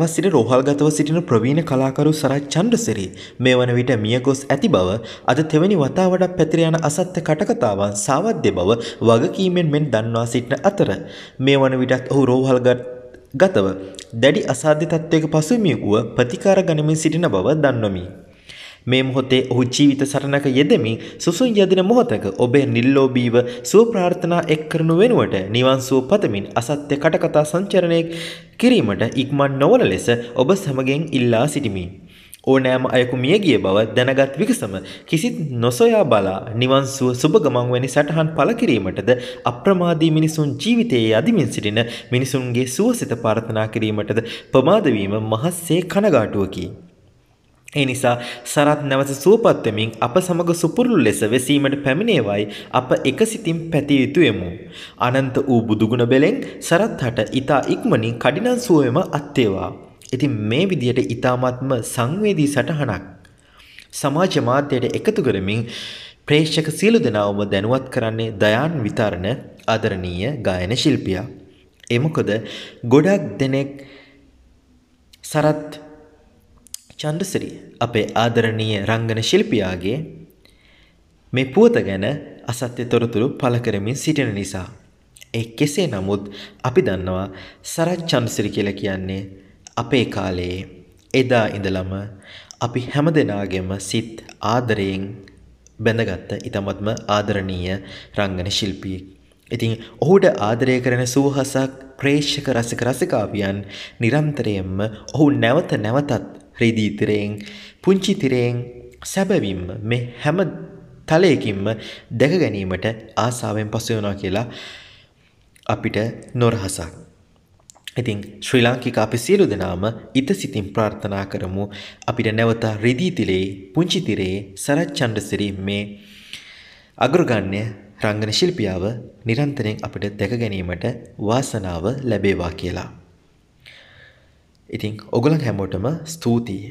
යානාව සිට රෝහල්ගතව සිටින ප්‍රවීණ කලාකරු සරත් චන්ද්‍රසිරි මේ වන විට මියගොස් ඇති බව අද තෙවැනි වතාවටත් පැතිර යන අසත්‍ය කටකතාවන් සාවද්‍ය බව වගකීමෙන් මෙන් දන්වා සිටින අතර මේ වන විටත් ඔහු රෝහල්ගත ගතව දැඩි අසාධ්‍ය තත්ත්වයක පසු මියගුව ප්‍රතිකාර ගනිමින් සිටින බව දන්නොමි. මේ මොහොතේ ඔහු ජීවිත සටනක යෙදමින් සුසුන් යදින මොහොතක ඔබේ නිර්ලෝභීව සුව ප්‍රාර්ථනා එක් කරනු වෙනුවට නිවන් සුව පතමින් අසත්‍ය කටකතා සංචරණය කිරීමට ඉක්මන් නොවන ලෙස ඔබ සමගෙන් ඉල්ලා සිටිමි. ඕනෑම අයකු මියගිය බව දැනගත් විකසම කිසිත් නොසොයා බලා නිවන්සුව සුභගමන් වැනි සටහන් පළ කිරීමටද අප්‍රමාදී මිනිසුන් ජීවිතයේ අදිමින් සිටින මිනිසුන්ගේ සුවසිත ප්‍රාර්ථනා කිරීමටද ප්‍රමාද වීම මහත්සේ කනගාටුවකි. ඒ නිසා සරත් නැවත සුවපත්වමින් අප සමග සුපුරුළු ලෙස වෙසීමට පැමිණේවයි අප එකසිතින් පැතිය යුතුයමු. අනන්ත වූ බුදුගුණ බෙලෙන් සරත් හට ඉතා ඉක්මනින් කඩිනන් සුවයම අත්තේවා. ඉතින් මේ විදියට ඉතාමත්ම සංවේදී සටහනක්. සමාජ මාධ්‍යයට එකතු කරමින් ප්‍රේක්ෂක සියලු දෙනාවම දැනුවත් කරන්නේ දයාන් විතරණ ආදරණීය ගායන ශිල්පියා. ඒ මොකද ගොඩක් දෙනෙක් සරත් චන්දසිරි අපේ ආදරණීය රංගන ශිල්පියාගේ මේ පුවත ගැන අසත්‍ය තොරතුරු පළ කරමින් සිටින නිසා. ඒ කෙසේ නමුත් අපි දන්නවා සරත් චන්දසිරි කියලා කියන්නේ අපේ කාලයේ එදා ඉඳලම අපි හැමදෙනාගේම සිත් ආදරයෙන් බැඳගත්ත ඉතාමත්ම ආදරණීය රංගන ශිල්පියෙක්. ඉතින් ඔහුට ආදරය කරන සූහසක් ප්‍රේක්ෂක රසික රසිකාවියන් නිරන්තරයෙන්ම ඔහු නැවත නැවතත් ප්‍රීදීතරයෙන් පුංචිතිරයෙන් සැබවින්ම මේ හැම තලයකින්ම දැක ගැනීමට ආසාාවෙන් පසයනා කියලා අපිට නොරහසක්. ඉතින් ශ්‍රී ලාංකික අපි සියලු දෙනාම ඉත සිතින් ප්‍රාර්ථනා කරමු අපිට නැවත රිදීතිලේ පුංචිතිරේ සරත් චන්ඩසිරි මේ අග්‍රගන්්‍ය රංගන ශිල්පියාව නිරන්තරයෙන් අපිට දැක ගැනීමට වාසනාව ලැබේවා කියලා. ඉතිං ඔගොලන් හැමෝටම ස්තුතියි